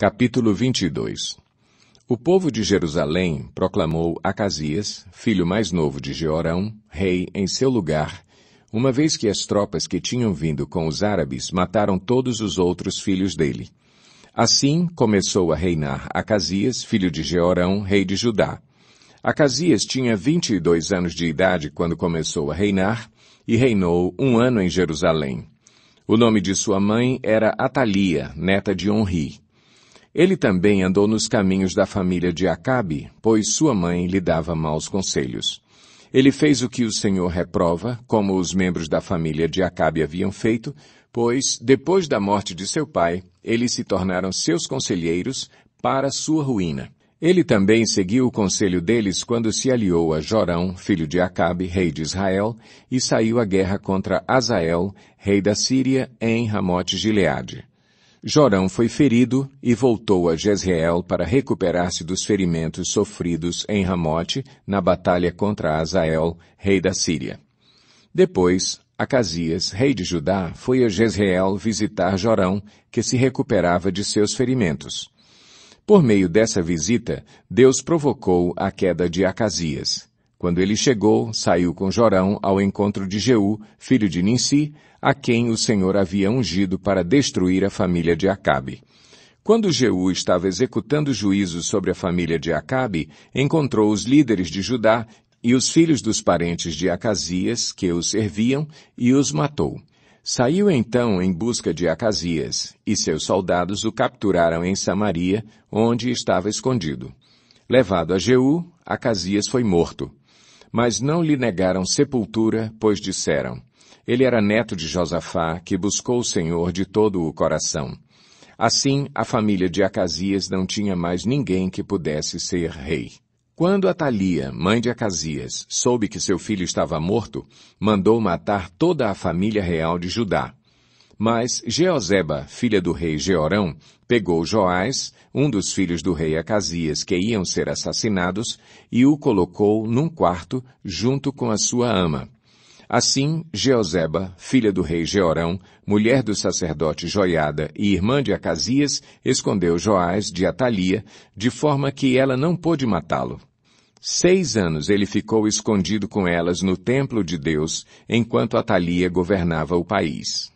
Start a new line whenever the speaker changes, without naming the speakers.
Capítulo 22 O povo de Jerusalém proclamou Acasias, filho mais novo de Jeorão, rei em seu lugar, uma vez que as tropas que tinham vindo com os árabes mataram todos os outros filhos dele. Assim começou a reinar Acasias, filho de Jeorão, rei de Judá. Acasias tinha vinte e dois anos de idade quando começou a reinar, e reinou um ano em Jerusalém. O nome de sua mãe era Atalia, neta de Onri. Ele também andou nos caminhos da família de Acabe, pois sua mãe lhe dava maus conselhos. Ele fez o que o Senhor reprova, como os membros da família de Acabe haviam feito, pois, depois da morte de seu pai, eles se tornaram seus conselheiros para sua ruína. Ele também seguiu o conselho deles quando se aliou a Jorão, filho de Acabe, rei de Israel, e saiu à guerra contra Azael, rei da Síria, em Ramote Gileade. Jorão foi ferido e voltou a Jezreel para recuperar-se dos ferimentos sofridos em Ramote na batalha contra Azael, rei da Síria. Depois, Acasias, rei de Judá, foi a Jezreel visitar Jorão, que se recuperava de seus ferimentos. Por meio dessa visita, Deus provocou a queda de Acasias. Quando ele chegou, saiu com Jorão ao encontro de Jeú, filho de Ninsi, a quem o Senhor havia ungido para destruir a família de Acabe. Quando Jeú estava executando juízos sobre a família de Acabe, encontrou os líderes de Judá e os filhos dos parentes de Acasias, que os serviam, e os matou. Saiu então em busca de Acasias, e seus soldados o capturaram em Samaria, onde estava escondido. Levado a Jeú, Acasias foi morto. Mas não lhe negaram sepultura, pois disseram, ele era neto de Josafá, que buscou o Senhor de todo o coração. Assim, a família de Acasias não tinha mais ninguém que pudesse ser rei. Quando Atalia, mãe de Acasias, soube que seu filho estava morto, mandou matar toda a família real de Judá. Mas Jeozeba, filha do rei Georão, pegou Joás, um dos filhos do rei Acasias que iam ser assassinados, e o colocou num quarto junto com a sua ama. Assim, Jeozeba, filha do rei Georão, mulher do sacerdote Joiada e irmã de Acasias, escondeu Joás de Atalia, de forma que ela não pôde matá-lo. Seis anos ele ficou escondido com elas no templo de Deus, enquanto Atalia governava o país.